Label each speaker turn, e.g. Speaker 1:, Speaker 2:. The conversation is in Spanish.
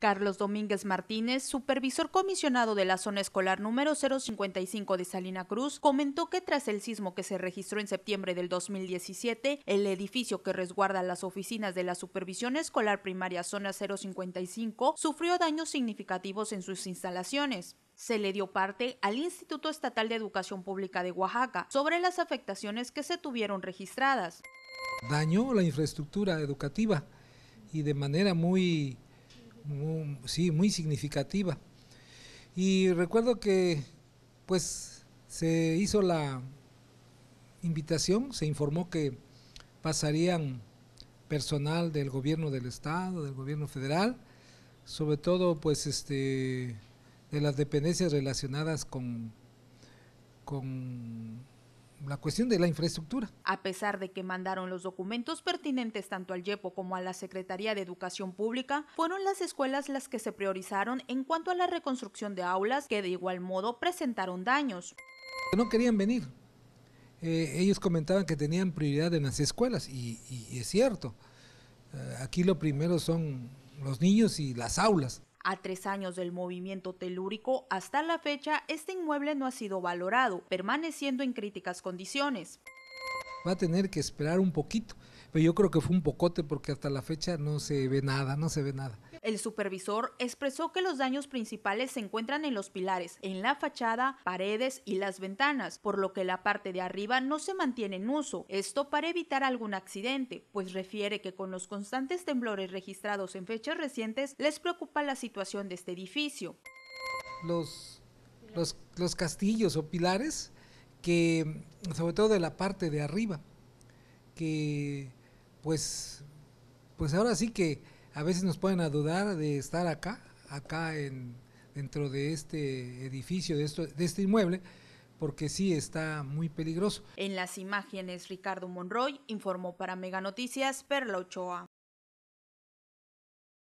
Speaker 1: Carlos Domínguez Martínez, supervisor comisionado de la zona escolar número 055 de Salina Cruz, comentó que tras el sismo que se registró en septiembre del 2017, el edificio que resguarda las oficinas de la Supervisión Escolar Primaria Zona 055 sufrió daños significativos en sus instalaciones se le dio parte al Instituto Estatal de Educación Pública de Oaxaca sobre las afectaciones que se tuvieron registradas.
Speaker 2: Dañó la infraestructura educativa y de manera muy sí, muy significativa. Y recuerdo que pues se hizo la invitación, se informó que pasarían personal del gobierno del estado, del gobierno federal, sobre todo pues este de las dependencias relacionadas con con la cuestión de la infraestructura.
Speaker 1: A pesar de que mandaron los documentos pertinentes tanto al YEPO como a la Secretaría de Educación Pública, fueron las escuelas las que se priorizaron en cuanto a la reconstrucción de aulas que de igual modo presentaron daños.
Speaker 2: No querían venir. Eh, ellos comentaban que tenían prioridad en las escuelas y, es cierto. Eh, aquí lo primero son los niños y las aulas.
Speaker 1: A tres años del movimiento telúrico, hasta la fecha, este inmueble no ha sido valorado, permaneciendo en críticas condiciones.
Speaker 2: Va a tener que esperar un poquito pero yo creo que fue un pocote porque hasta la fecha no se ve nada, no se ve nada.
Speaker 1: El supervisor expresó que los daños principales se encuentran en los pilares, en la fachada, paredes y las ventanas, por lo que la parte de arriba no se mantiene en uso, esto para evitar algún accidente, pues refiere que con los constantes temblores registrados en fechas recientes les preocupa la situación de este edificio.
Speaker 2: Los, los, los castillos o pilares que, sobre todo de la parte de arriba, que pues, pues ahora sí que a veces nos pueden a dudar de estar acá, acá en, dentro de este edificio, de, de este inmueble, porque sí está muy peligroso.
Speaker 1: En las imágenes, Ricardo Monroy informó para Mega Noticias Perla Ochoa.